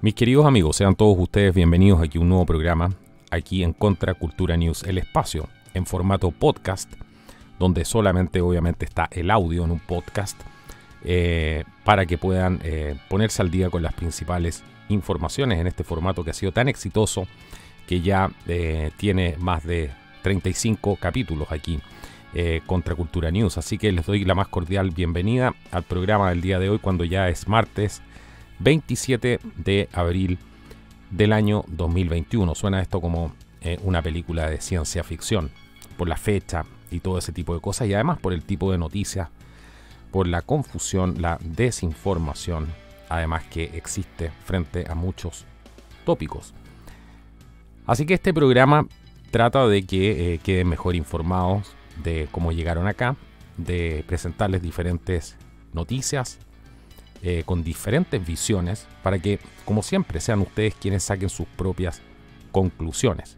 Mis queridos amigos, sean todos ustedes bienvenidos aquí a un nuevo programa, aquí en Contra Cultura News, el espacio, en formato podcast, donde solamente obviamente está el audio en un podcast, eh, para que puedan eh, ponerse al día con las principales informaciones en este formato que ha sido tan exitoso, que ya eh, tiene más de 35 capítulos aquí. contra Cultura News. Así que les doy la más cordial bienvenida al programa del día de hoy cuando ya es martes 27 de abril del año 2021. Suena esto como eh, una película de ciencia ficción, por la fecha y todo ese tipo de cosas, y además por el tipo de noticias, por la confusión, la desinformación, además que existe frente a muchos tópicos. Así que este programa trata de que eh, queden mejor informados de cómo llegaron acá, de presentarles diferentes noticias, eh, con diferentes visiones para que, como siempre, sean ustedes quienes saquen sus propias conclusiones.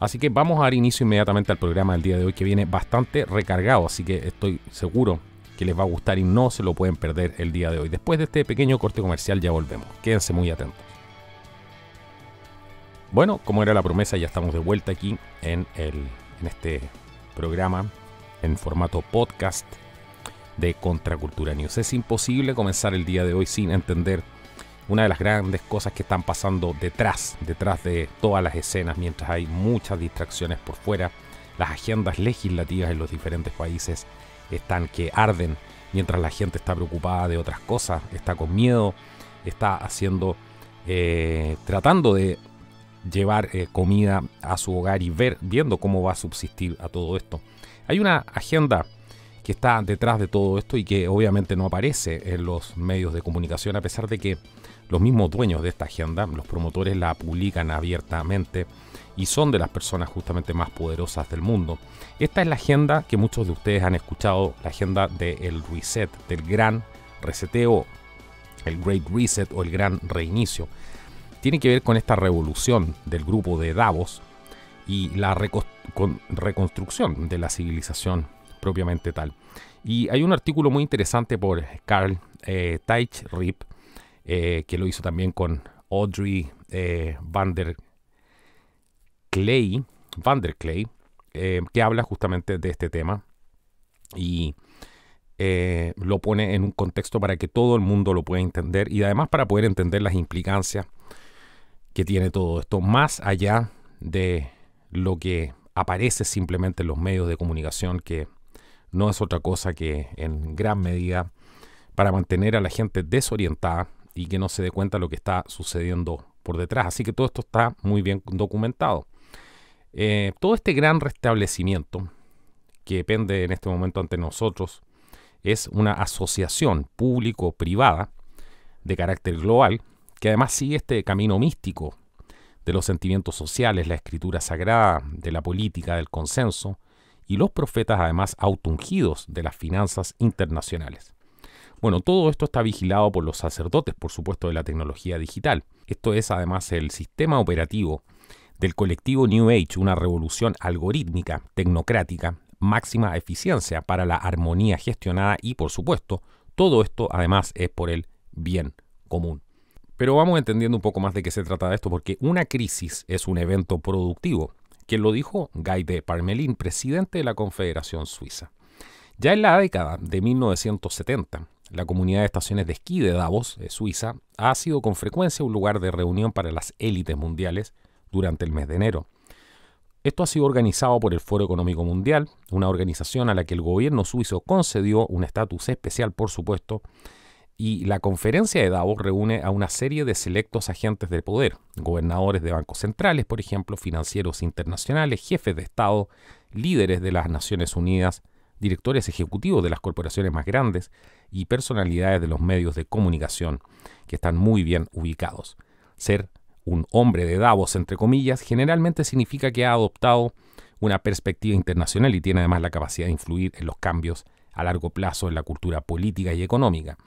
Así que vamos a dar inicio inmediatamente al programa del día de hoy que viene bastante recargado, así que estoy seguro que les va a gustar y no se lo pueden perder el día de hoy. Después de este pequeño corte comercial ya volvemos, quédense muy atentos. Bueno, como era la promesa, ya estamos de vuelta aquí en, el, en este programa en formato podcast de Contracultura News. Es imposible comenzar el día de hoy sin entender una de las grandes cosas que están pasando detrás, detrás de todas las escenas, mientras hay muchas distracciones por fuera. Las agendas legislativas en los diferentes países están que arden, mientras la gente está preocupada de otras cosas, está con miedo, está haciendo, eh, tratando de llevar eh, comida a su hogar y ver, viendo cómo va a subsistir a todo esto. Hay una agenda que está detrás de todo esto y que obviamente no aparece en los medios de comunicación, a pesar de que los mismos dueños de esta agenda, los promotores, la publican abiertamente y son de las personas justamente más poderosas del mundo. Esta es la agenda que muchos de ustedes han escuchado, la agenda del reset, del gran reseteo, el Great Reset o el gran reinicio. Tiene que ver con esta revolución del grupo de Davos y la reconstrucción de la civilización propiamente tal. Y hay un artículo muy interesante por Carl eh, Teich Rip, eh, que lo hizo también con Audrey eh, Van der Clay, eh, que habla justamente de este tema y lo pone en un contexto para que todo el mundo lo pueda entender y además para poder entender las implicancias que tiene todo esto, más allá de lo que aparece simplemente en los medios de comunicación que no es otra cosa que en gran medida para mantener a la gente desorientada y que no se dé cuenta de lo que está sucediendo por detrás. Así que todo esto está muy bien documentado. Eh, todo este gran restablecimiento que depende en este momento ante nosotros es una asociación público-privada de carácter global que además sigue este camino místico de los sentimientos sociales, la escritura sagrada, de la política, del consenso, y los profetas además autungidos de las finanzas internacionales. Bueno, todo esto está vigilado por los sacerdotes, por supuesto, de la tecnología digital. Esto es además el sistema operativo del colectivo New Age, una revolución algorítmica, tecnocrática, máxima eficiencia para la armonía gestionada y, por supuesto, todo esto además es por el bien común. Pero vamos entendiendo un poco más de qué se trata de esto, porque una crisis es un evento productivo, quien lo dijo Guy de Parmelin, presidente de la Confederación Suiza. Ya en la década de 1970, la comunidad de estaciones de esquí de Davos, eh, Suiza, ha sido con frecuencia un lugar de reunión para las élites mundiales durante el mes de enero. Esto ha sido organizado por el Foro Económico Mundial, una organización a la que el gobierno suizo concedió un estatus especial, por supuesto, y la conferencia de Davos reúne a una serie de selectos agentes de poder, gobernadores de bancos centrales, por ejemplo, financieros internacionales, jefes de Estado, líderes de las Naciones Unidas, directores ejecutivos de las corporaciones más grandes y personalidades de los medios de comunicación que están muy bien ubicados. Ser un hombre de Davos, entre comillas, generalmente significa que ha adoptado una perspectiva internacional y tiene además la capacidad de influir en los cambios a largo plazo en la cultura política y económica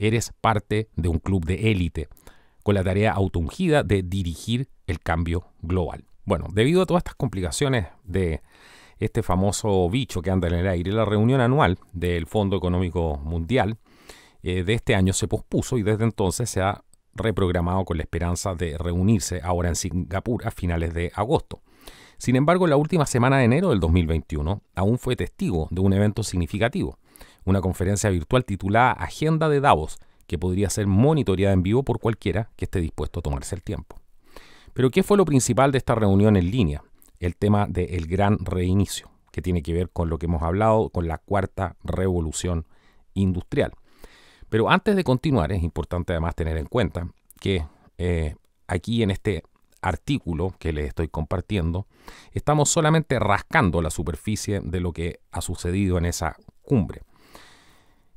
eres parte de un club de élite, con la tarea autungida de dirigir el cambio global. Bueno, debido a todas estas complicaciones de este famoso bicho que anda en el aire, la reunión anual del Fondo Económico Mundial eh, de este año se pospuso y desde entonces se ha reprogramado con la esperanza de reunirse ahora en Singapur a finales de agosto. Sin embargo, la última semana de enero del 2021 aún fue testigo de un evento significativo una conferencia virtual titulada Agenda de Davos, que podría ser monitoreada en vivo por cualquiera que esté dispuesto a tomarse el tiempo. Pero ¿qué fue lo principal de esta reunión en línea? El tema del gran reinicio, que tiene que ver con lo que hemos hablado, con la cuarta revolución industrial. Pero antes de continuar, es importante además tener en cuenta que eh, aquí en este artículo que les estoy compartiendo, estamos solamente rascando la superficie de lo que ha sucedido en esa cumbre.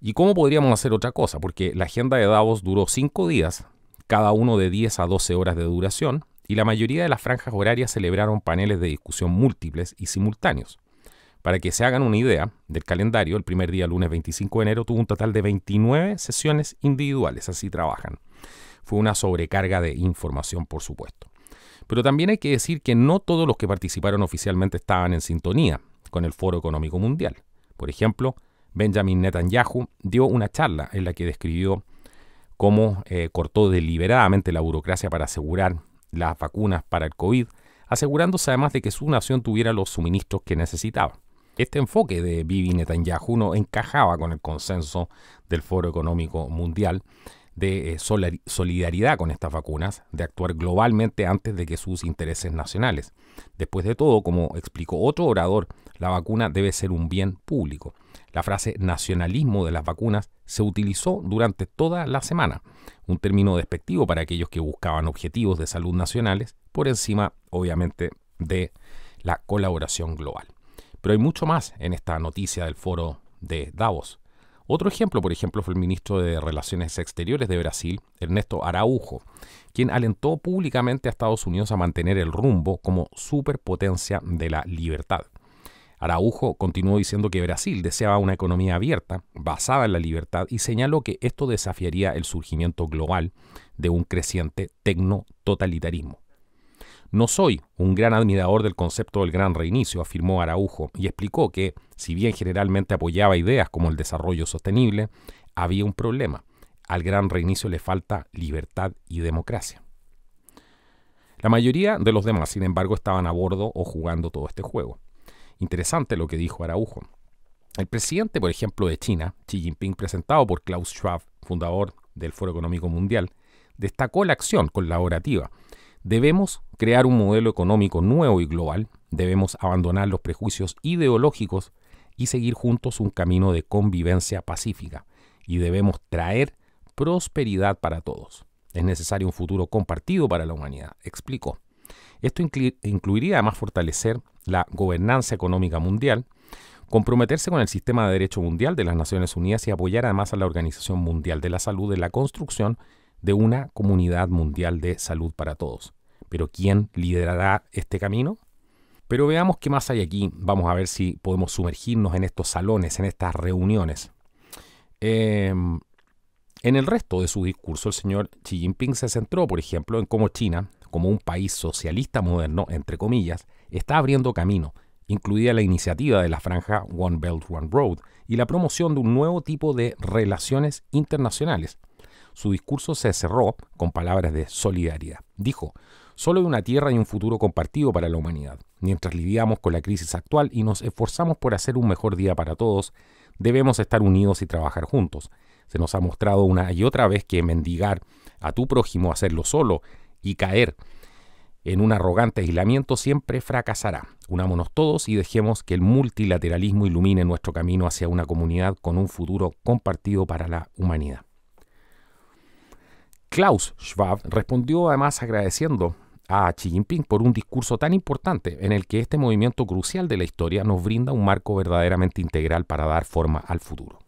¿Y cómo podríamos hacer otra cosa? Porque la agenda de Davos duró cinco días, cada uno de 10 a 12 horas de duración, y la mayoría de las franjas horarias celebraron paneles de discusión múltiples y simultáneos. Para que se hagan una idea del calendario, el primer día, lunes 25 de enero, tuvo un total de 29 sesiones individuales, así trabajan. Fue una sobrecarga de información, por supuesto. Pero también hay que decir que no todos los que participaron oficialmente estaban en sintonía con el Foro Económico Mundial. Por ejemplo, Benjamin Netanyahu dio una charla en la que describió cómo eh, cortó deliberadamente la burocracia para asegurar las vacunas para el COVID, asegurándose además de que su nación tuviera los suministros que necesitaba. Este enfoque de Bibi Netanyahu no encajaba con el consenso del Foro Económico Mundial de eh, solidaridad con estas vacunas, de actuar globalmente antes de que sus intereses nacionales. Después de todo, como explicó otro orador, la vacuna debe ser un bien público. La frase nacionalismo de las vacunas se utilizó durante toda la semana, un término despectivo para aquellos que buscaban objetivos de salud nacionales por encima, obviamente, de la colaboración global. Pero hay mucho más en esta noticia del foro de Davos. Otro ejemplo, por ejemplo, fue el ministro de Relaciones Exteriores de Brasil, Ernesto Araujo, quien alentó públicamente a Estados Unidos a mantener el rumbo como superpotencia de la libertad. Araujo continuó diciendo que Brasil deseaba una economía abierta, basada en la libertad, y señaló que esto desafiaría el surgimiento global de un creciente tecno-totalitarismo. No soy un gran admirador del concepto del gran reinicio, afirmó Araujo, y explicó que, si bien generalmente apoyaba ideas como el desarrollo sostenible, había un problema. Al gran reinicio le falta libertad y democracia. La mayoría de los demás, sin embargo, estaban a bordo o jugando todo este juego. Interesante lo que dijo Araujo. El presidente, por ejemplo, de China, Xi Jinping, presentado por Klaus Schwab, fundador del Foro Económico Mundial, destacó la acción colaborativa. Debemos crear un modelo económico nuevo y global, debemos abandonar los prejuicios ideológicos y seguir juntos un camino de convivencia pacífica, y debemos traer prosperidad para todos. Es necesario un futuro compartido para la humanidad, explicó. Esto incluiría además fortalecer la gobernanza económica mundial, comprometerse con el sistema de derecho mundial de las Naciones Unidas y apoyar además a la Organización Mundial de la Salud en la construcción de una comunidad mundial de salud para todos. Pero ¿quién liderará este camino? Pero veamos qué más hay aquí. Vamos a ver si podemos sumergirnos en estos salones, en estas reuniones. Em, en el resto de su discurso, el señor Xi Jinping se centró, por ejemplo, en cómo China como un país socialista moderno, entre comillas, está abriendo camino, incluida la iniciativa de la franja One Belt One Road y la promoción de un nuevo tipo de relaciones internacionales. Su discurso se cerró con palabras de solidaridad. Dijo, solo hay una tierra y un futuro compartido para la humanidad. Mientras lidiamos con la crisis actual y nos esforzamos por hacer un mejor día para todos, debemos estar unidos y trabajar juntos. Se nos ha mostrado una y otra vez que mendigar a tu prójimo, hacerlo solo, y caer en un arrogante aislamiento siempre fracasará. Unámonos todos y dejemos que el multilateralismo ilumine nuestro camino hacia una comunidad con un futuro compartido para la humanidad. Klaus Schwab respondió además agradeciendo a Xi Jinping por un discurso tan importante en el que este movimiento crucial de la historia nos brinda un marco verdaderamente integral para dar forma al futuro.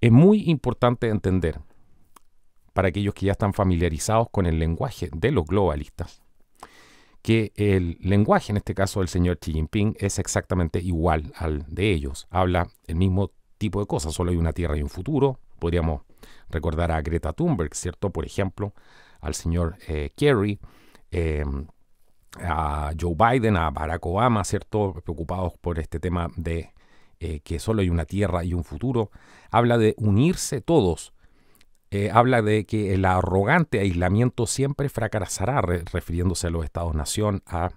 Es muy importante entender para aquellos que ya están familiarizados con el lenguaje de los globalistas, que el lenguaje, en este caso del señor Xi Jinping, es exactamente igual al de ellos. Habla el mismo tipo de cosas, solo hay una tierra y un futuro. Podríamos recordar a Greta Thunberg, ¿cierto? Por ejemplo, al señor eh, Kerry, em, a Joe Biden, a Barack Obama, ¿cierto? Preocupados por este tema de eh, que solo hay una tierra y un futuro. Habla de unirse todos eh, habla de que el arrogante aislamiento siempre fracasará, refiriéndose a los estados-nación, a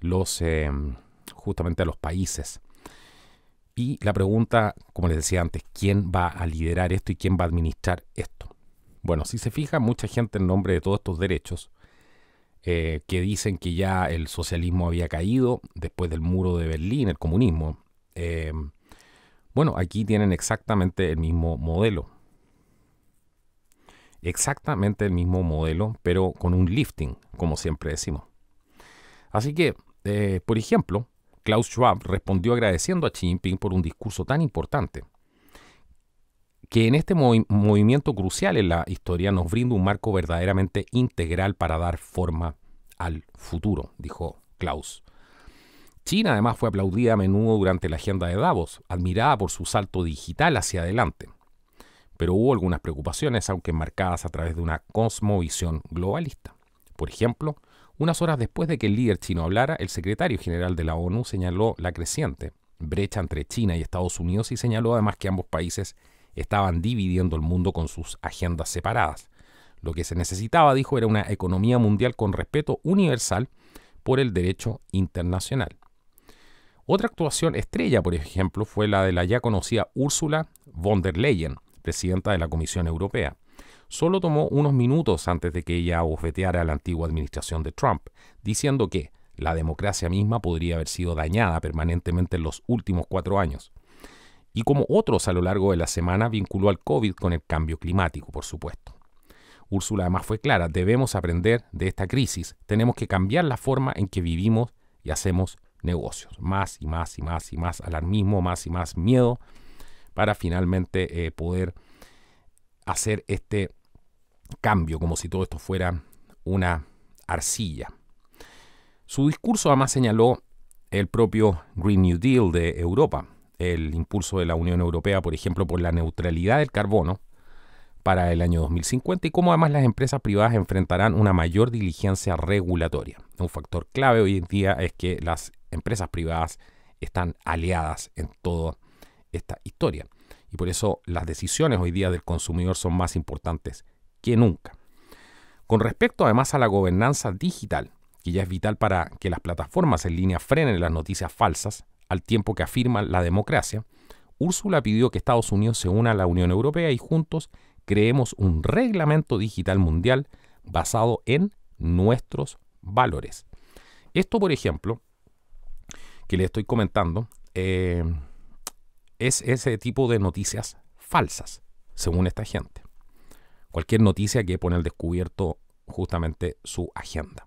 los eh, justamente a los países. Y la pregunta, como les decía antes, ¿quién va a liderar esto y quién va a administrar esto? Bueno, si se fija, mucha gente en nombre de todos estos derechos, eh, que dicen que ya el socialismo había caído después del muro de Berlín, el comunismo, bueno, aquí tienen exactamente el mismo modelo exactamente el mismo modelo, pero con un lifting, como siempre decimos. Así que, eh, por ejemplo, Klaus Schwab respondió agradeciendo a Xi Jinping por un discurso tan importante, que en este movimiento crucial en la historia nos brinda un marco verdaderamente integral para dar forma al futuro, dijo Klaus. China además fue aplaudida a menudo durante la agenda de Davos, admirada por su salto digital hacia adelante pero hubo algunas preocupaciones, aunque marcadas a través de una cosmovisión globalista. Por ejemplo, unas horas después de que el líder chino hablara, el secretario general de la ONU señaló la creciente brecha entre China y Estados Unidos y señaló además que ambos países estaban dividiendo el mundo con sus agendas separadas. Lo que se necesitaba, dijo, era una economía mundial con respeto universal por el derecho internacional. Otra actuación estrella, por ejemplo, fue la de la ya conocida Úrsula von der Leyen, presidenta de la Comisión Europea. Solo tomó unos minutos antes de que ella abofeteara a la antigua administración de Trump, diciendo que la democracia misma podría haber sido dañada permanentemente en los últimos cuatro años. Y como otros a lo largo de la semana, vinculó al COVID con el cambio climático, por supuesto. Úrsula además fue clara, debemos aprender de esta crisis, tenemos que cambiar la forma en que vivimos y hacemos negocios. Más y más y más y más alarmismo, más y más miedo, para finalmente eh, poder hacer este cambio, como si todo esto fuera una arcilla. Su discurso además señaló el propio Green New Deal de Europa, el impulso de la Unión Europea, por ejemplo, por la neutralidad del carbono para el año 2050 y cómo además las empresas privadas enfrentarán una mayor diligencia regulatoria. Un factor clave hoy en día es que las empresas privadas están aliadas en todo esta historia. Y por eso las decisiones hoy día del consumidor son más importantes que nunca. Con respecto además a la gobernanza digital, que ya es vital para que las plataformas en línea frenen las noticias falsas, al tiempo que afirma la democracia, Úrsula pidió que Estados Unidos se una a la Unión Europea y juntos creemos un reglamento digital mundial basado en nuestros valores. Esto, por ejemplo, que le estoy comentando, eh, es ese tipo de noticias falsas, según esta gente. Cualquier noticia que pone al descubierto justamente su agenda.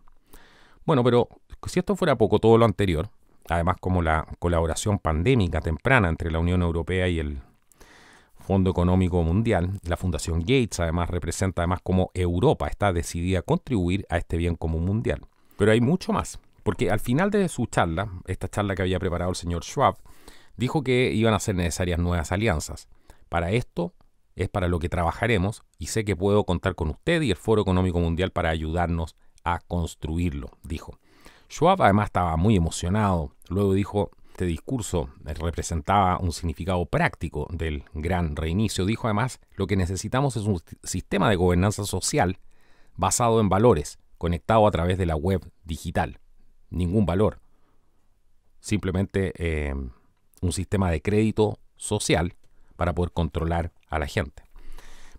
Bueno, pero si esto fuera poco todo lo anterior, además como la colaboración pandémica temprana entre la Unión Europea y el Fondo Económico Mundial, la Fundación Gates además representa además como Europa está decidida a contribuir a este bien común mundial. Pero hay mucho más, porque al final de su charla, esta charla que había preparado el señor Schwab, dijo que iban a ser necesarias nuevas alianzas. Para esto es para lo que trabajaremos y sé que puedo contar con usted y el Foro Económico Mundial para ayudarnos a construirlo, dijo. Schwab además estaba muy emocionado. Luego dijo, este discurso representaba un significado práctico del gran reinicio. Dijo además, lo que necesitamos es un sistema de gobernanza social basado en valores, conectado a través de la web digital. Ningún valor. Simplemente eh, un sistema de crédito social para poder controlar a la gente.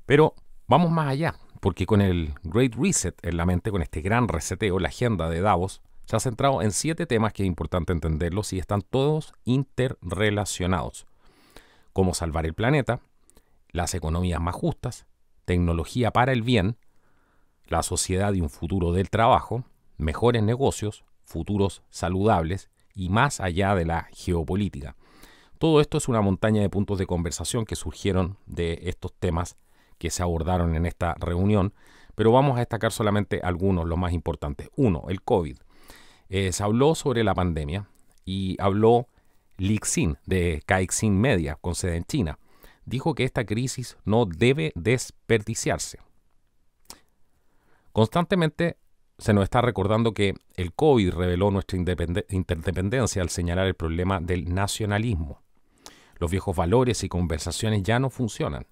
Pero vamos más allá, porque con el Great Reset en la mente, con este gran reseteo, la agenda de Davos se ha centrado en siete temas que es importante entenderlos y están todos interrelacionados. Cómo salvar el planeta, las economías más justas, tecnología para el bien, la sociedad y un futuro del trabajo, mejores negocios, futuros saludables y más allá de la geopolítica. Todo esto es una montaña de puntos de conversación que surgieron de estos temas que se abordaron en esta reunión, pero vamos a destacar solamente algunos, los más importantes. Uno, el COVID. Eh, se habló sobre la pandemia y habló Lixin de Caixin Media, con sede en China. Dijo que esta crisis no debe desperdiciarse. Constantemente se nos está recordando que el COVID reveló nuestra interdependencia al señalar el problema del nacionalismo. Los viejos valores y conversaciones ya no funcionan.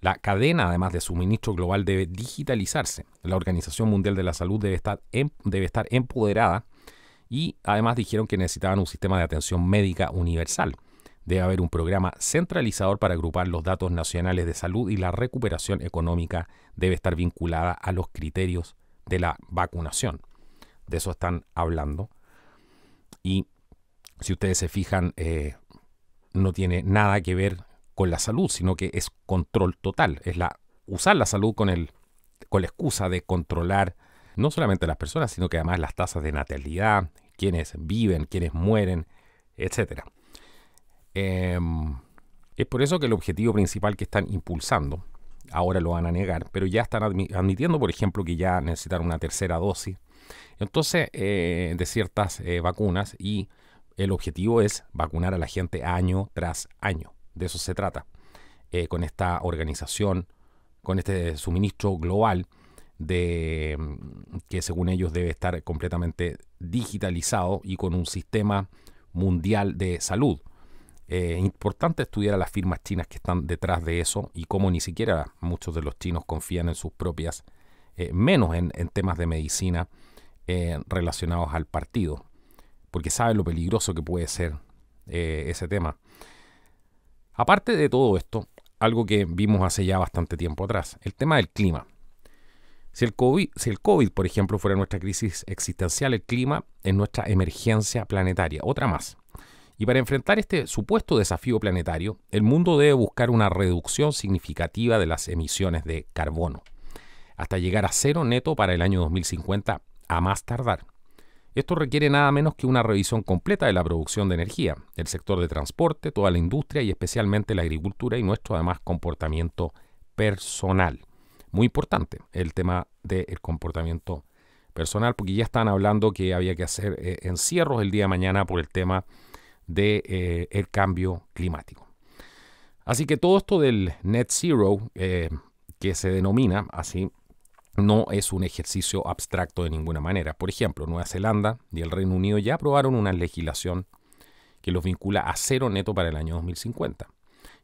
La cadena, además de suministro global, debe digitalizarse. La Organización Mundial de la Salud debe estar, em, debe estar empoderada y además dijeron que necesitaban un sistema de atención médica universal. Debe haber un programa centralizador para agrupar los datos nacionales de salud y la recuperación económica debe estar vinculada a los criterios de la vacunación. De eso están hablando. Y si ustedes se fijan, eh, no tiene nada que ver con la salud, sino que es control total. Es la usar la salud con, el, con la excusa de controlar no solamente a las personas, sino que además las tasas de natalidad, quienes viven, quienes mueren, etc. Em, es por eso que el objetivo principal que están impulsando, ahora lo van a negar, pero ya están admitiendo, por ejemplo, que ya necesitan una tercera dosis. Entonces, eh, de ciertas eh, vacunas y el objetivo es vacunar a la gente año tras año. De eso se trata. Eh, con esta organización, con este suministro global de, mm, que según ellos debe estar completamente digitalizado y con un sistema mundial de salud. Eh, importante estudiar a las firmas chinas que están detrás de eso y cómo ni siquiera muchos de los chinos confían en sus propias, eh, menos en, temas de medicina relacionados al partido porque saben lo peligroso que puede ser eh, ese tema. Aparte de todo esto, algo que vimos hace ya bastante tiempo atrás, el tema del clima. Si el, COVID, si el COVID, por ejemplo, fuera nuestra crisis existencial, el clima es nuestra emergencia planetaria, otra más. Y para enfrentar este supuesto desafío planetario, el mundo debe buscar una reducción significativa de las emisiones de carbono, hasta llegar a cero neto para el año 2050 a más tardar. Esto requiere nada menos que una revisión completa de la producción de energía, el sector de transporte, toda la industria y especialmente la agricultura y nuestro además comportamiento personal. Muy importante el tema del comportamiento personal, porque ya están hablando que había que hacer eh, encierros el día de mañana por el tema del de, eh, cambio climático. Así que todo esto del net zero, eh, que se denomina así, no es un ejercicio abstracto de ninguna manera. Por ejemplo, Nueva Zelanda y el Reino Unido ya aprobaron una legislación que los vincula a cero neto para el año 2050.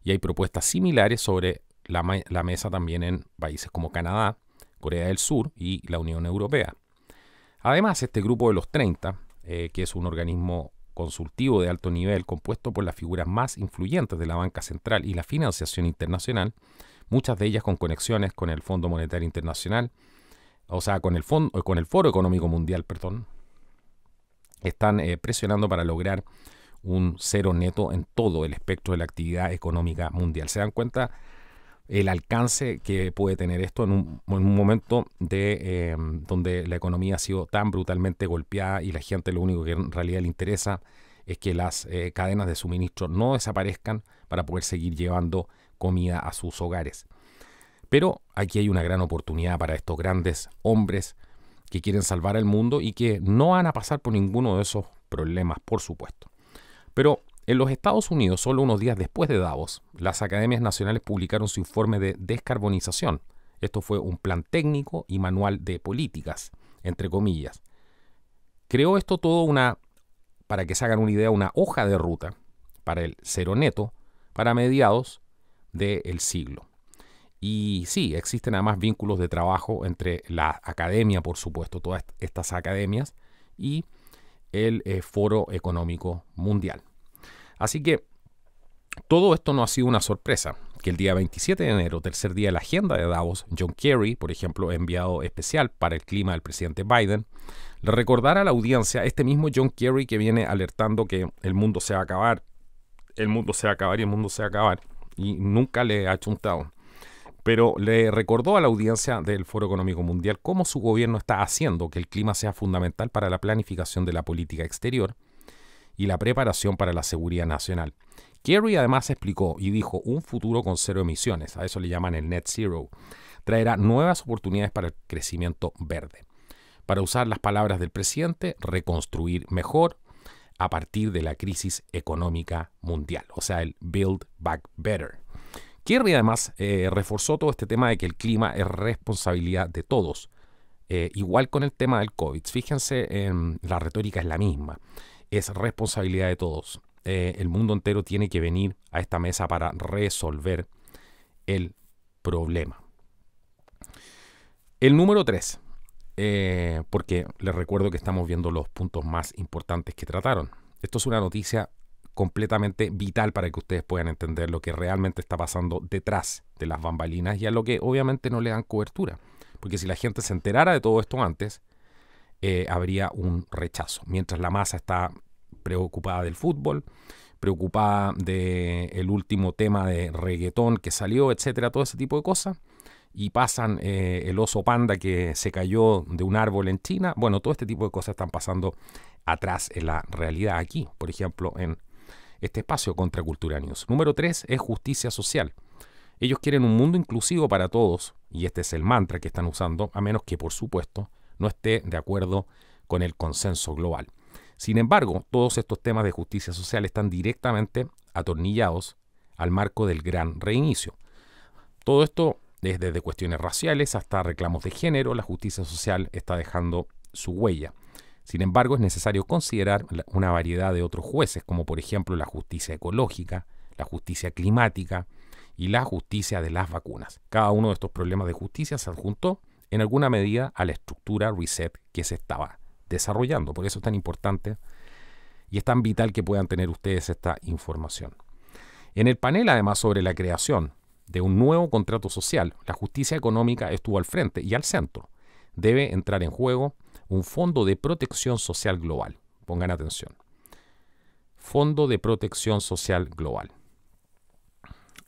Y hay propuestas similares sobre la, mesa también en países como Canadá, Corea del Sur y la Unión Europea. Además, este grupo de los 30, eh, que es un organismo consultivo de alto nivel compuesto por las figuras más influyentes de la banca central y la financiación internacional, muchas de ellas con conexiones con el Fondo Monetario Internacional, o sea, con el, fondo, con el Foro Económico Mundial, perdón, están eh, presionando para lograr un cero neto en todo el espectro de la actividad económica mundial. ¿Se dan cuenta el alcance que puede tener esto en un, momento de, eh, donde la economía ha sido tan brutalmente golpeada y la gente lo único que en realidad le interesa es que las eh, cadenas de suministro no desaparezcan para poder seguir llevando comida a sus hogares. Pero aquí hay una gran oportunidad para estos grandes hombres que quieren salvar el mundo y que no van a pasar por ninguno de esos problemas, por supuesto. Pero en los Estados Unidos, solo unos días después de Davos, las academias nacionales publicaron su informe de descarbonización. Esto fue un plan técnico y manual de políticas, entre comillas. Creó esto todo una, para que se hagan una idea, una hoja de ruta para el cero neto para mediados del siglo. Y sí, existen además vínculos de trabajo entre la academia, por supuesto, todas estas academias, y el eh, Foro Económico Mundial. Así que todo esto no ha sido una sorpresa, que el día 27 de enero, tercer día de la agenda de Davos, John Kerry, por ejemplo, enviado especial para el clima del presidente Biden, le recordara a la audiencia este mismo John Kerry que viene alertando que el mundo se va a acabar, el mundo se va a acabar y el mundo se va a acabar y nunca le ha chuntado. Pero le recordó a la audiencia del Foro Económico Mundial cómo su gobierno está haciendo que el clima sea fundamental para la planificación de la política exterior y la preparación para la seguridad nacional. Kerry además explicó y dijo un futuro con cero emisiones, a eso le llaman el net zero, traerá nuevas oportunidades para el crecimiento verde. Para usar las palabras del presidente, reconstruir mejor, a partir de la crisis económica mundial, o sea, el Build Back Better. Kirby además eh, reforzó todo este tema de que el clima es responsabilidad de todos. Eh, igual con el tema del COVID, fíjense, la retórica es la misma, es responsabilidad de todos. Eh, el mundo entero tiene que venir a esta mesa para resolver el problema. El número 3, eh, porque les recuerdo que estamos viendo los puntos más importantes que trataron. Esto es una noticia completamente vital para que ustedes puedan entender lo que realmente está pasando detrás de las bambalinas y a lo que obviamente no le dan cobertura. Porque si la gente se enterara de todo esto antes, eh, habría un rechazo. Mientras la masa está preocupada del fútbol, preocupada del último tema de reggaetón que salió, etcétera, todo ese tipo de cosas, y pasan eh, el oso panda que se cayó de un árbol en China. Bueno, todo este tipo de cosas están pasando atrás en la realidad aquí, por ejemplo, en este espacio contra Cultura News. Número tres es justicia social. Ellos quieren un mundo inclusivo para todos, y este es el mantra que están usando, a menos que, por supuesto, no esté de acuerdo con el consenso global. Sin embargo, todos estos temas de justicia social están directamente atornillados al marco del gran reinicio. Todo esto desde cuestiones raciales hasta reclamos de género, la justicia social está dejando su huella. Sin embargo, es necesario considerar una variedad de otros jueces, como por ejemplo la justicia ecológica, la justicia climática y la justicia de las vacunas. Cada uno de estos problemas de justicia se adjuntó en alguna medida a la estructura reset que se estaba desarrollando. Por eso es tan importante y es tan vital que puedan tener ustedes esta información. En el panel, además, sobre la creación de un nuevo contrato social, la justicia económica estuvo al frente y al centro. Debe entrar en juego un fondo de protección social global. Pongan atención. Fondo de protección social global.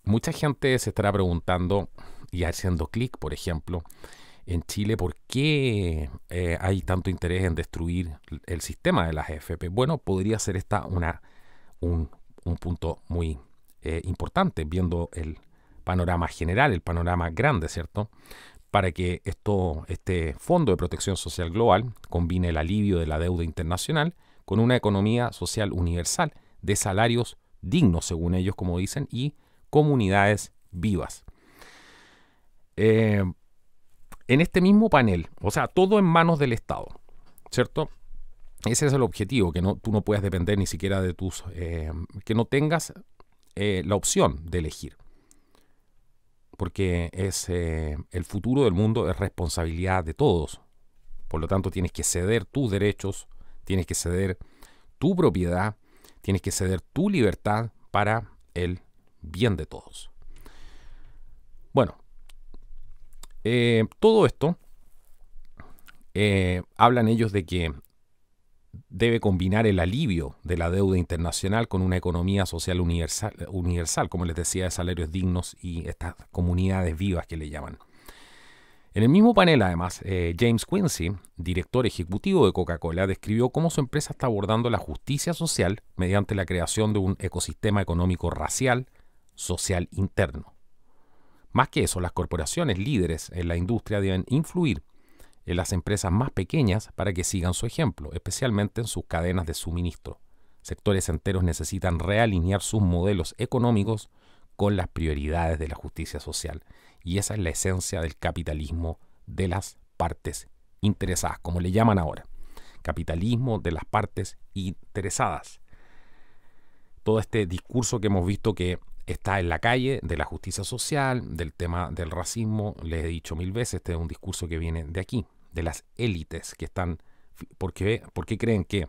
Mucha gente se estará preguntando y haciendo clic, por ejemplo, en Chile, ¿por qué eh, hay tanto interés en destruir el sistema de las AFP? Bueno, podría ser esta una, un, punto muy eh, importante, viendo el panorama general, el panorama grande, ¿cierto? Para que esto, este Fondo de Protección Social Global combine el alivio de la deuda internacional con una economía social universal de salarios dignos, según ellos, como dicen, y comunidades vivas. Eh, en este mismo panel, o sea, todo en manos del Estado, ¿cierto? Ese es el objetivo, que tú no puedas depender ni siquiera de tus, eh, que no tengas eh, la opción de elegir porque es, eh, el futuro del mundo es responsabilidad de todos. Por lo tanto, tienes que ceder tus derechos, tienes que ceder tu propiedad, tienes que ceder tu libertad para el bien de todos. Bueno, eh, todo esto eh, hablan ellos de que debe combinar el alivio de la deuda internacional con una economía social universal, universal como les decía, de salarios dignos y estas comunidades vivas que le llaman. En el mismo panel, además, eh, James Quincy, director ejecutivo de Coca-Cola, describió cómo su empresa está abordando la justicia social mediante la creación de un ecosistema económico racial, social interno. Más que eso, las corporaciones líderes en la industria deben influir en las empresas más pequeñas para que sigan su ejemplo, especialmente en sus cadenas de suministro. Sectores enteros necesitan realinear sus modelos económicos con las prioridades de la justicia social. Y esa es la esencia del capitalismo de las partes interesadas, como le llaman ahora. Capitalismo de las partes interesadas. Todo este discurso que hemos visto que está en la calle de la justicia social, del tema del racismo, les he dicho mil veces, este es un discurso que viene de aquí de las élites que están, porque, porque creen que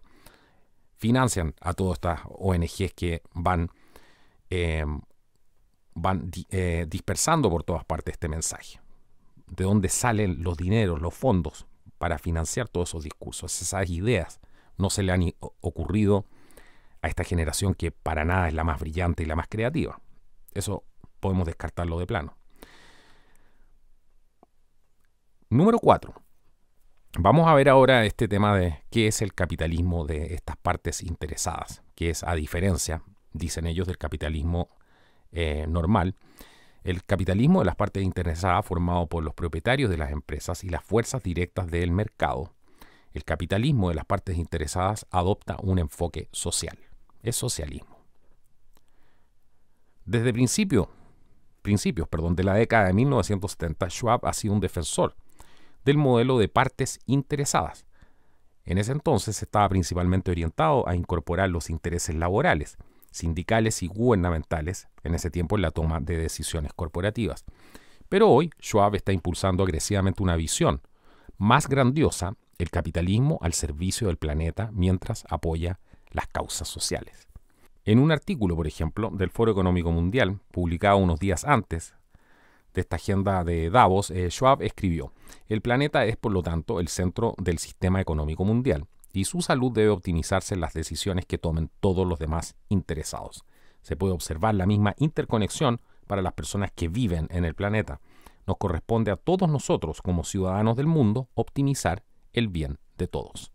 financian a todas estas ONGs que van, em, van eh, dispersando por todas partes este mensaje. ¿De dónde salen los dineros, los fondos para financiar todos esos discursos, esas ideas? No se le han ocurrido a esta generación que para nada es la más brillante y la más creativa. Eso podemos descartarlo de plano. Número 4. Vamos a ver ahora este tema de qué es el capitalismo de estas partes interesadas, que es a diferencia, dicen ellos, del capitalismo eh, normal. El capitalismo de las partes interesadas formado por los propietarios de las empresas y las fuerzas directas del mercado. El capitalismo de las partes interesadas adopta un enfoque social. Es socialismo. Desde principio, principios perdón, de la década de 1970, Schwab ha sido un defensor del modelo de partes interesadas. En ese entonces estaba principalmente orientado a incorporar los intereses laborales, sindicales y gubernamentales en ese tiempo en la toma de decisiones corporativas. Pero hoy Schwab está impulsando agresivamente una visión más grandiosa, el capitalismo al servicio del planeta mientras apoya las causas sociales. En un artículo, por ejemplo, del Foro Económico Mundial, publicado unos días antes, de esta agenda de Davos, eh, Schwab escribió, el planeta es por lo tanto el centro del sistema económico mundial y su salud debe optimizarse en las decisiones que tomen todos los demás interesados. Se puede observar la misma interconexión para las personas que viven en el planeta. Nos corresponde a todos nosotros como ciudadanos del mundo optimizar el bien de todos.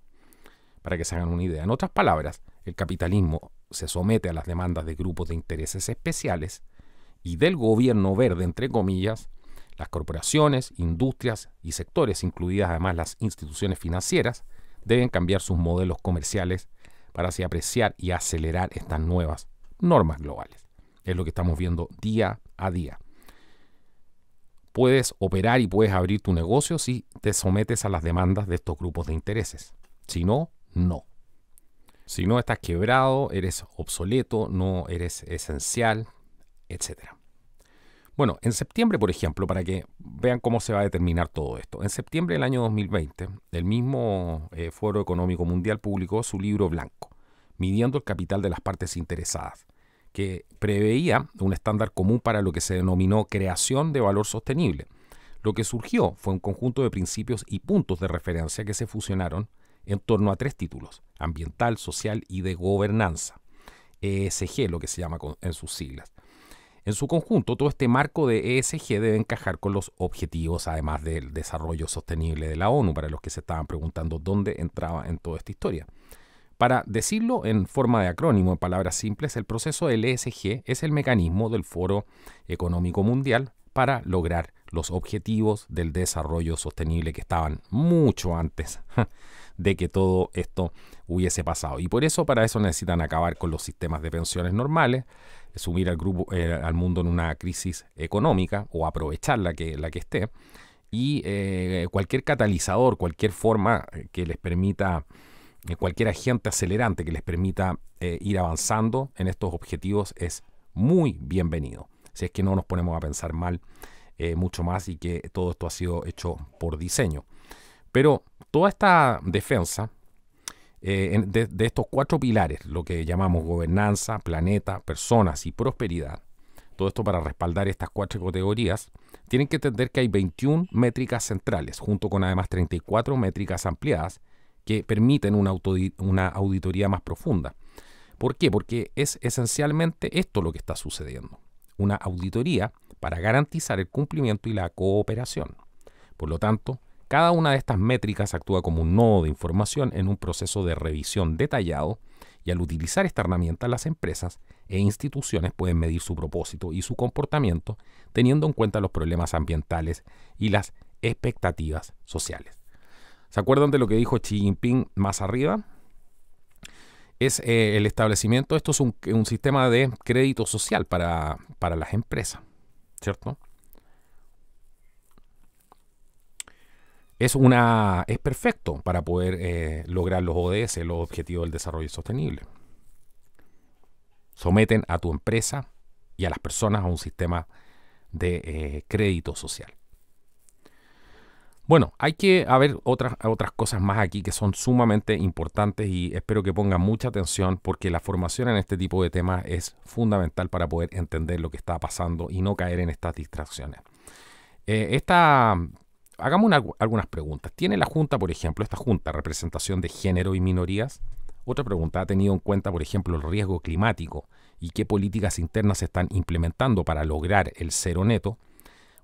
Para que se hagan una idea, en otras palabras, el capitalismo se somete a las demandas de grupos de intereses especiales y del gobierno verde, entre comillas, las corporaciones, industrias y sectores, incluidas además las instituciones financieras, deben cambiar sus modelos comerciales para así apreciar y acelerar estas nuevas normas globales. Es lo que estamos viendo día a día. Puedes operar y puedes abrir tu negocio si te sometes a las demandas de estos grupos de intereses. Si no, no. Si no estás quebrado, eres obsoleto, no eres esencial, etcétera. Bueno, en septiembre, por ejemplo, para que vean cómo se va a determinar todo esto. En septiembre del año 2020, el mismo eh, Foro Económico Mundial publicó su libro blanco, Midiendo el Capital de las Partes Interesadas, que preveía un estándar común para lo que se denominó creación de valor sostenible. Lo que surgió fue un conjunto de principios y puntos de referencia que se fusionaron en torno a tres títulos, ambiental, social y de gobernanza. ESG, lo que se llama en sus siglas en su conjunto, todo este marco de ESG debe encajar con los objetivos, además del desarrollo sostenible de la ONU, para los que se estaban preguntando dónde entraba en toda esta historia. Para decirlo en forma de acrónimo, en palabras simples, el proceso del ESG es el mecanismo del Foro Económico Mundial para lograr los objetivos del desarrollo sostenible que estaban mucho antes de que todo esto hubiese pasado. Y por eso, para eso necesitan acabar con los sistemas de pensiones normales, sumir al grupo, eh, al mundo en una crisis económica o aprovechar la que, la que esté. Y eh, cualquier catalizador, cualquier forma eh, que les permita, cualquier agente acelerante que les permita ir avanzando en estos objetivos es muy bienvenido. Si es que no nos ponemos a pensar mal mucho más y que todo esto ha sido hecho por diseño. Pero toda esta defensa eh, de, estos cuatro pilares, lo que llamamos gobernanza, planeta, personas y prosperidad, todo esto para respaldar estas cuatro categorías, tienen que entender que hay 21 métricas centrales, junto con además 34 métricas ampliadas que permiten una auditoría más profunda. ¿Por qué? Porque es esencialmente esto lo que está sucediendo. Una auditoría para garantizar el cumplimiento y la cooperación. Por lo tanto, cada una de estas métricas actúa como un nodo de información en un proceso de revisión detallado y al utilizar esta herramienta las empresas e instituciones pueden medir su propósito y su comportamiento teniendo en cuenta los problemas ambientales y las expectativas sociales. ¿Se acuerdan de lo que dijo Xi Jinping más arriba? Es eh, el establecimiento, esto es un, sistema de crédito social para las empresas, ¿cierto? es, una, es perfecto para poder eh, lograr los ODS, los Objetivos del Desarrollo Sostenible. Someten a tu empresa y a las personas a un sistema de eh, crédito social. Bueno, hay que haber otras, otras cosas más aquí que son sumamente importantes y espero que pongan mucha atención porque la formación en este tipo de temas es fundamental para poder entender lo que está pasando y no caer en estas distracciones. Eh, esta hagamos algunas preguntas. ¿Tiene la Junta, por ejemplo, esta Junta, representación de género y minorías? Otra pregunta, ¿ha tenido en cuenta, por ejemplo, el riesgo climático y qué políticas internas se están implementando para lograr el cero neto?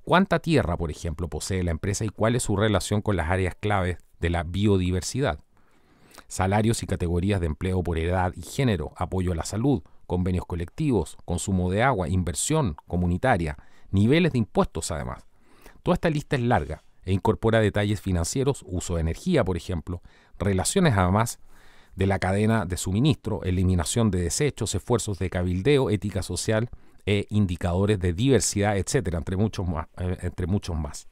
¿Cuánta tierra, por ejemplo, posee la empresa y cuál es su relación con las áreas claves de la biodiversidad? Salarios y categorías de empleo por edad y género, apoyo a la salud, convenios colectivos, consumo de agua, inversión comunitaria, niveles de impuestos además. Toda esta lista es larga, e incorpora detalles financieros, uso de energía, por ejemplo, relaciones además de la cadena de suministro, eliminación de desechos, esfuerzos de cabildeo, ética social e indicadores de diversidad, etcétera, entre muchos más. Eh, entre muchos más.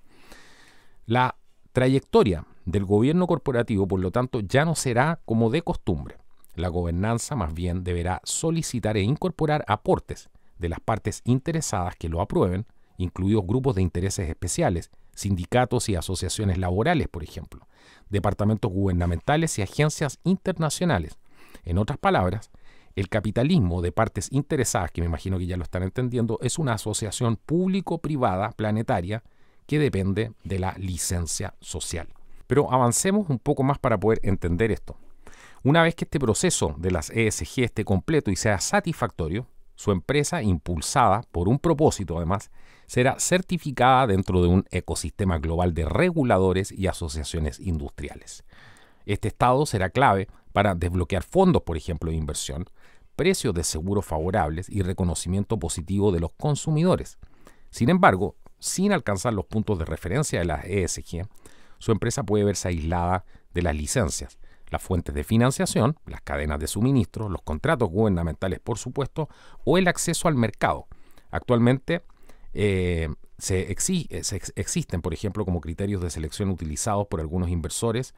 La trayectoria del gobierno corporativo, por lo tanto, ya no será como de costumbre. La gobernanza más bien deberá solicitar e incorporar aportes de las partes interesadas que lo aprueben, incluidos grupos de intereses especiales, sindicatos y asociaciones laborales, por ejemplo, departamentos gubernamentales y agencias internacionales. En otras palabras, el capitalismo de partes interesadas, que me imagino que ya lo están entendiendo, es una asociación público-privada planetaria que depende de la licencia social. Pero avancemos un poco más para poder entender esto. Una vez que este proceso de las ESG esté completo y sea satisfactorio, su empresa, impulsada por un propósito además, será certificada dentro de un ecosistema global de reguladores y asociaciones industriales. Este estado será clave para desbloquear fondos, por ejemplo, de inversión, precios de seguros favorables y reconocimiento positivo de los consumidores. Sin embargo, sin alcanzar los puntos de referencia de la ESG, su empresa puede verse aislada de las licencias, las fuentes de financiación, las cadenas de suministro, los contratos gubernamentales, por supuesto, o el acceso al mercado. Actualmente eh, se, eh, existen, por ejemplo, como criterios de selección utilizados por algunos inversores,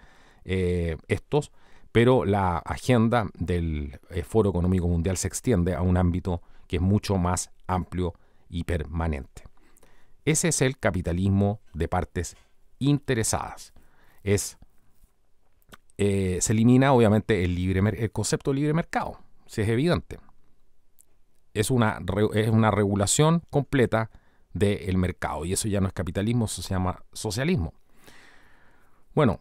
eh, estos, pero la agenda del Foro Económico Mundial se extiende a un ámbito que es mucho más amplio y permanente. Ese es el capitalismo de partes interesadas. Es eh, se elimina obviamente el, libre, concepto libre mercado, si es evidente. Es una, es una regulación completa del mercado y eso ya no es capitalismo, eso se llama socialismo. Bueno,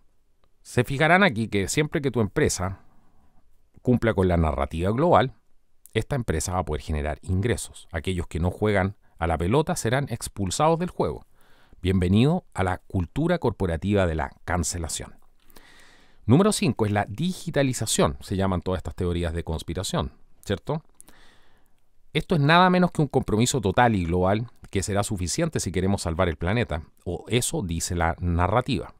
se fijarán aquí que siempre que tu empresa cumpla con la narrativa global, esta empresa va a poder generar ingresos. Aquellos que no juegan a la pelota serán expulsados del juego. Bienvenido a la cultura corporativa de la cancelación. Número 5 es la digitalización, se llaman todas estas teorías de conspiración, ¿cierto? Esto es nada menos que un compromiso total y global que será suficiente si queremos salvar el planeta, o eso dice la narrativa.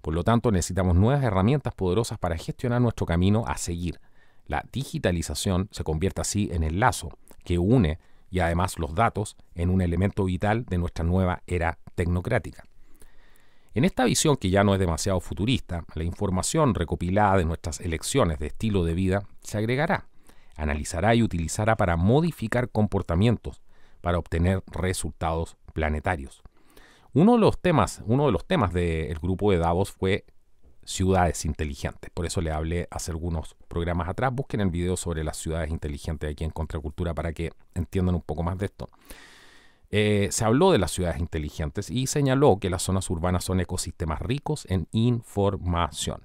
Por lo tanto, necesitamos nuevas herramientas poderosas para gestionar nuestro camino a seguir. La digitalización se convierte así en el lazo que une y además los datos en un elemento vital de nuestra nueva era tecnocrática. En esta visión que ya no es demasiado futurista, la información recopilada de nuestras elecciones de estilo de vida se agregará, analizará y utilizará para modificar comportamientos, para obtener resultados planetarios. Uno de los temas, uno de los temas del grupo de Davos fue ciudades inteligentes. Por eso le hablé hace algunos programas atrás. Busquen el video sobre las ciudades inteligentes aquí en Contracultura para que entiendan un poco más de esto. Eh, se habló de las ciudades inteligentes y señaló que las zonas urbanas son ecosistemas ricos en información.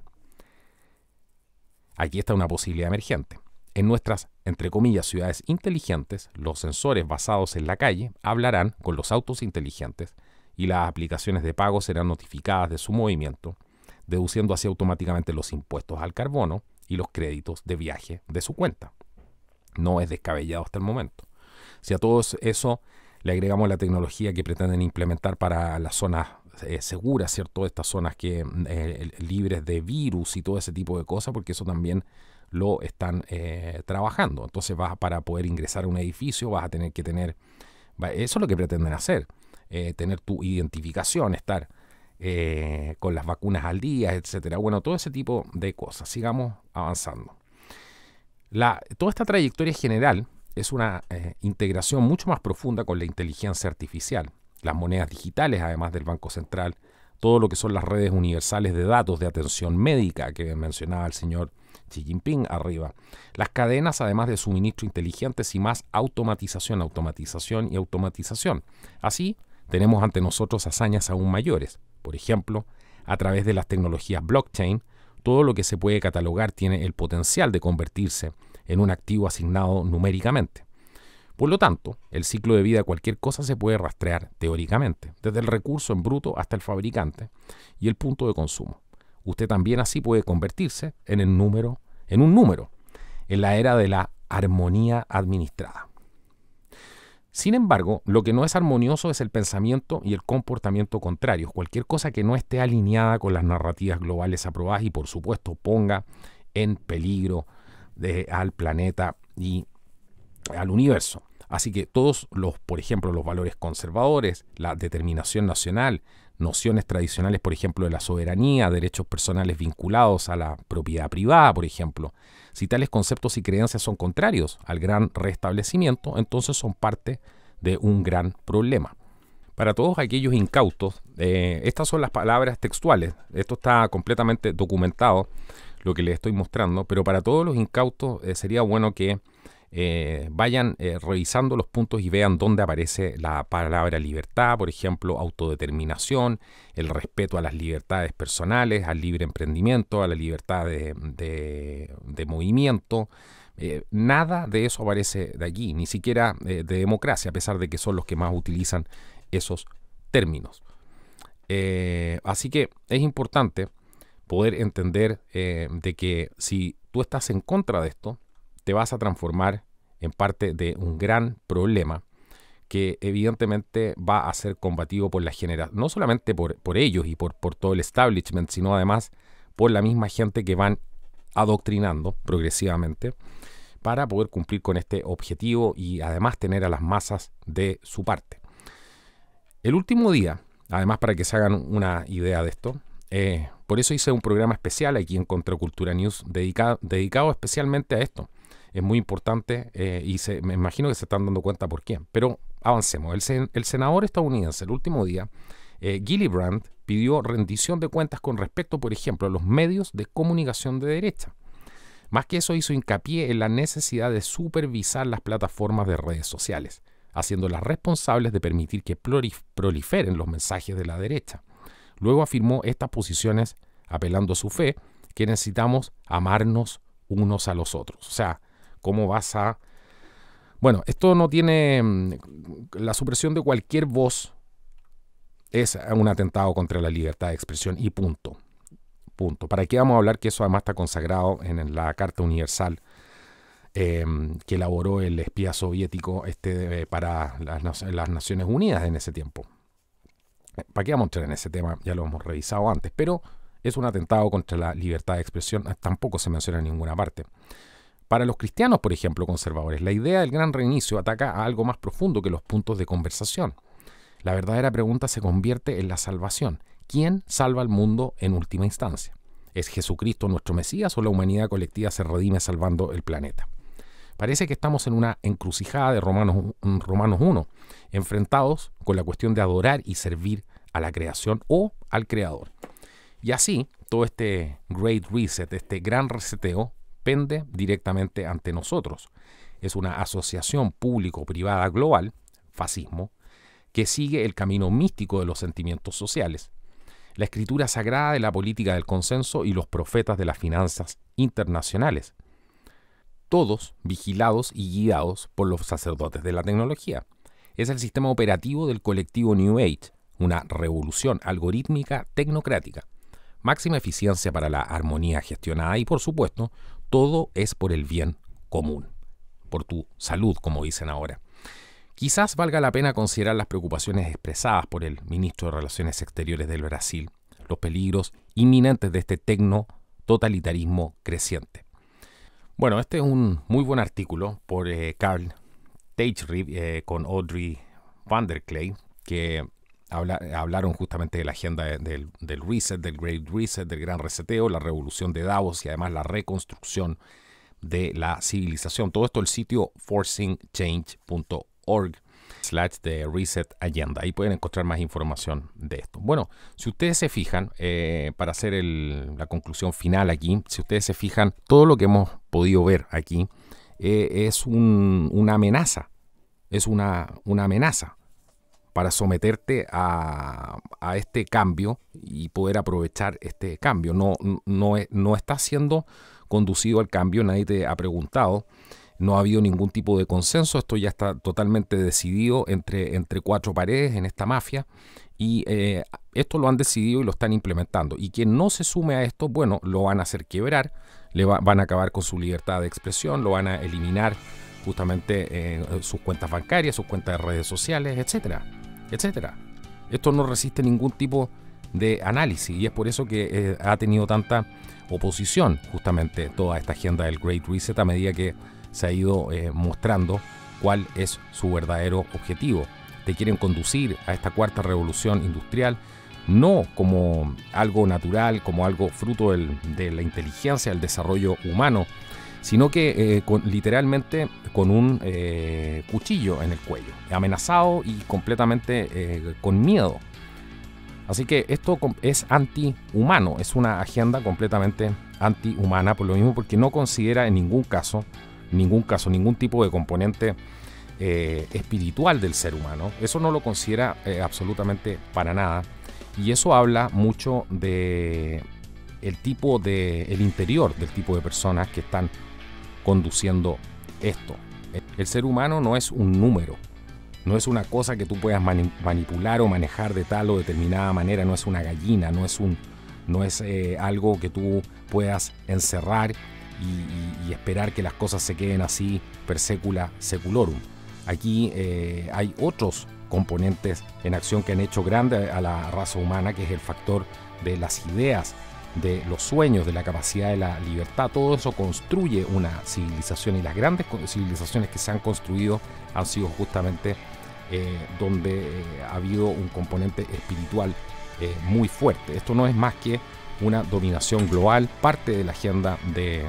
Aquí está una posibilidad emergente. En nuestras, entre comillas, ciudades inteligentes, los sensores basados en la calle hablarán con los autos inteligentes y las aplicaciones de pago serán notificadas de su movimiento, deduciendo así automáticamente los impuestos al carbono y los créditos de viaje de su cuenta. No es descabellado hasta el momento. Si a todo eso le agregamos la tecnología que pretenden implementar para las zonas eh, seguras, ¿cierto? Estas zonas que, mm, eh, libres de virus y todo ese tipo de cosas, porque eso también lo están eh, trabajando. Entonces vas para poder ingresar a un edificio, vas a tener que tener, eso es lo que pretenden hacer, tener tu identificación, estar con las vacunas al día, etcétera. Bueno, todo ese tipo de cosas. Sigamos avanzando. La, toda esta trayectoria general es una eh, integración mucho más profunda con la inteligencia artificial, las monedas digitales además del Banco Central, todo lo que son las redes universales de datos de atención médica que mencionaba el señor Xi Jinping arriba, las cadenas además de suministro inteligentes y más automatización, automatización y automatización. Así tenemos ante nosotros hazañas aún mayores, por ejemplo, a través de las tecnologías blockchain, todo lo que se puede catalogar tiene el potencial de convertirse en un activo asignado numéricamente. Por lo tanto, el ciclo de vida de cualquier cosa se puede rastrear teóricamente, desde el recurso en bruto hasta el fabricante y el punto de consumo. Usted también así puede convertirse en, el número, en un número, en la era de la armonía administrada. Sin embargo, lo que no es armonioso es el pensamiento y el comportamiento contrarios. Cualquier cosa que no esté alineada con las narrativas globales aprobadas y por supuesto ponga en peligro de, al planeta y al universo. Así que todos los, por ejemplo, los valores conservadores, la determinación nacional, nociones tradicionales, por ejemplo, de la soberanía, derechos personales vinculados a la propiedad privada, por ejemplo. Si tales conceptos y creencias son contrarios al gran restablecimiento, entonces son parte de un gran problema. Para todos aquellos incautos, eh, estas son las palabras textuales. Esto está completamente documentado lo que les estoy mostrando, pero para todos los incautos eh, sería bueno que eh, vayan eh, revisando los puntos y vean dónde aparece la palabra libertad, por ejemplo, autodeterminación, el respeto a las libertades personales, al libre emprendimiento, a la libertad de, movimiento. nada de eso aparece de aquí, ni siquiera de democracia, a pesar de que son los que más utilizan esos términos. así que es importante poder entender eh, de que si tú estás en contra de esto, te vas a transformar en parte de un gran problema que evidentemente va a ser combatido por la generación, no solamente por, ellos y por, por todo el establishment, sino además por la misma gente que van adoctrinando progresivamente para poder cumplir con este objetivo y además tener a las masas de su parte. El último día, además para que se hagan una idea de esto, eh, por eso hice un programa especial aquí en Contracultura News dedicado, especialmente a esto. Es muy importante eh, y se, me imagino que se están dando cuenta por quién Pero avancemos. El, senador estadounidense el último día, eh, Gillibrand, pidió rendición de cuentas con respecto, por ejemplo, a los medios de comunicación de derecha. Más que eso, hizo hincapié en la necesidad de supervisar las plataformas de redes sociales, haciéndolas responsables de permitir que proliferen los mensajes de la derecha. Luego afirmó estas posiciones apelando a su fe, que necesitamos amarnos unos a los otros. O sea, ¿cómo vas a... Bueno, esto no tiene... Mm, la supresión de cualquier voz es un atentado contra la libertad de expresión y punto. Punto. ¿Para qué vamos a hablar que eso además está consagrado en la Carta Universal em, que elaboró el espía soviético este, eh, para las Naciones Unidas en ese tiempo? ¿Para qué vamos a entrar en ese tema? Ya lo hemos revisado antes, pero es un atentado contra la libertad de expresión, ah, tampoco se menciona en ninguna parte. Para los cristianos, por ejemplo, conservadores, la idea del gran reinicio ataca a algo más profundo que los puntos de conversación. La verdadera pregunta se convierte en la salvación. ¿Quién salva al mundo en última instancia? ¿Es Jesucristo nuestro Mesías o la humanidad colectiva se redime salvando el planeta? Parece que estamos en una encrucijada de Romanos, mm, Romanos 1, enfrentados con la cuestión de adorar y servir a la creación o al creador. Y así, todo este Great Reset, este gran reseteo, pende directamente ante nosotros. Es una asociación público-privada global, fascismo, que sigue el camino místico de los sentimientos sociales, la escritura sagrada de la política del consenso y los profetas de las finanzas internacionales, todos vigilados y guiados por los sacerdotes de la tecnología. Es el sistema operativo del colectivo New Age, una revolución algorítmica tecnocrática. Máxima eficiencia para la armonía gestionada y, por supuesto, todo es por el bien común, por tu salud, como dicen ahora. Quizás valga la pena considerar las preocupaciones expresadas por el ministro de Relaciones Exteriores del Brasil, los peligros inminentes de este tecno totalitarismo creciente. Bueno, este es un muy buen artículo por Carl eh, Teichrib eh, con Audrey van der que hablaron justamente de la agenda del reset, del great reset, del gran reseteo, la revolución de Davos y además la reconstrucción de la civilización. Todo esto el sitio forcingchange.org slash de Reset Agenda. Ahí pueden encontrar más información de esto. Bueno, si ustedes se fijan, eh, para hacer la conclusión final aquí, si ustedes se fijan, todo lo que hemos podido ver aquí eh, es una amenaza. Es una, una amenaza para someterte a, este cambio y poder aprovechar este cambio. No, no, no está siendo conducido al cambio, nadie te ha preguntado. No ha habido ningún tipo de consenso, esto ya está totalmente decidido entre, entre cuatro paredes en esta mafia y eh, esto lo han decidido y lo están implementando. Y quien no se sume a esto, bueno, lo van a hacer quebrar, le van a acabar con su libertad de expresión, lo van a eliminar justamente eh, sus cuentas bancarias, sus cuentas de redes sociales, etcétera, etcétera. Esto no resiste ningún tipo de análisis y es por eso que eh, ha tenido tanta oposición justamente toda esta agenda del Great Reset a medida que se ha ido eh, mostrando cuál es su verdadero objetivo. Te quieren conducir a esta cuarta revolución industrial no como algo natural, como algo fruto de la inteligencia, el desarrollo humano, sino que eh, con, literalmente con un eh, cuchillo en el cuello, amenazado y completamente con miedo Así que esto es antihumano, es una agenda completamente antihumana, por lo mismo porque no considera en ningún caso, ningún caso, ningún tipo de componente eh, espiritual del ser humano. Eso no lo considera eh, absolutamente para nada. Y eso habla mucho de el tipo de el interior del tipo de personas que están conduciendo esto. El ser humano no es un número, no es una cosa que tú puedas manipular o manejar de tal o determinada manera, no es una gallina, no es, un, no es eh, algo que tú puedas encerrar y, esperar que las cosas se queden así per secula seculorum. Aquí eh, hay otros componentes en acción que han hecho grande a la raza humana, que es el factor de las ideas, de los sueños, de la capacidad de la libertad. Todo eso construye una civilización y las grandes civilizaciones que se han construido han sido justamente eh, donde eh, ha habido un componente espiritual eh, muy fuerte. Esto no es más que una dominación global, parte de la agenda de,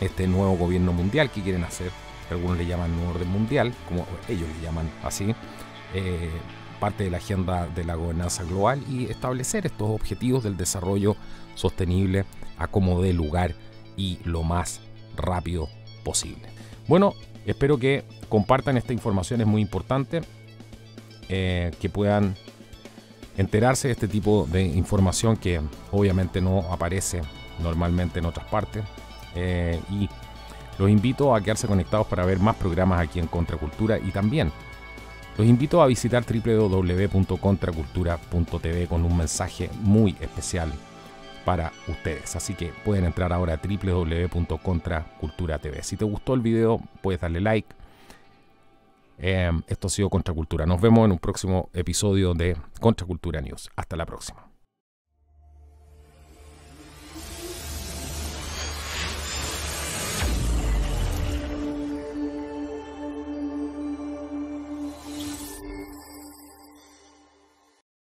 este nuevo gobierno mundial que quieren hacer, algunos le llaman nuevo orden mundial, como ellos le llaman así, parte de la agenda de la gobernanza global y establecer estos objetivos del desarrollo sostenible a como de lugar y lo más rápido posible. Bueno, Espero que compartan esta información, es muy importante eh, que puedan enterarse de este tipo de información que obviamente no aparece normalmente en otras partes. Eh, y los invito a quedarse conectados para ver más programas aquí en Contracultura y también los invito a visitar www.contracultura.tv con un mensaje muy especial para ustedes. Así que pueden entrar ahora a www.contracultura.tv. Si te gustó el video, puedes darle like. Em, esto ha sido Contra Cultura. Nos vemos en un próximo episodio de Contra Cultura News. Hasta la próxima.